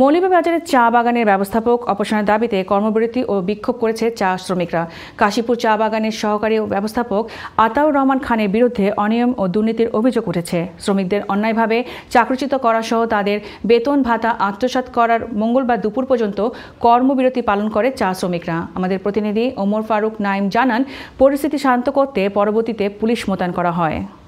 মৌলভীবাজারের চা বাগানের ব্যবস্থাপক অপসারণের দাবিতে কর্মবিরতি ও বিক্ষোভ করেছে চা শ্রমিকরা কাশীপুর চা বাগানের সহকারী ব্যবস্থাপক আতাউর রহমান খানের বিরুদ্ধে অনিয়ম ও দুর্নীতির অভিযোগ উঠেছে শ্রমিকদের অন্যায়ভাবে চাকরিচ্যুত সহ তাদের বেতন ভাতা আত্মসাত করার মঙ্গলবার দুপুর পর্যন্ত কর্মবিরতি পালন করে চা শ্রমিকরা আমাদের প্রতিনিধি ওমর ফারুক নাইম জানান পরিস্থিতি শান্ত করতে পরবর্তীতে পুলিশ মোতায়েন করা হয়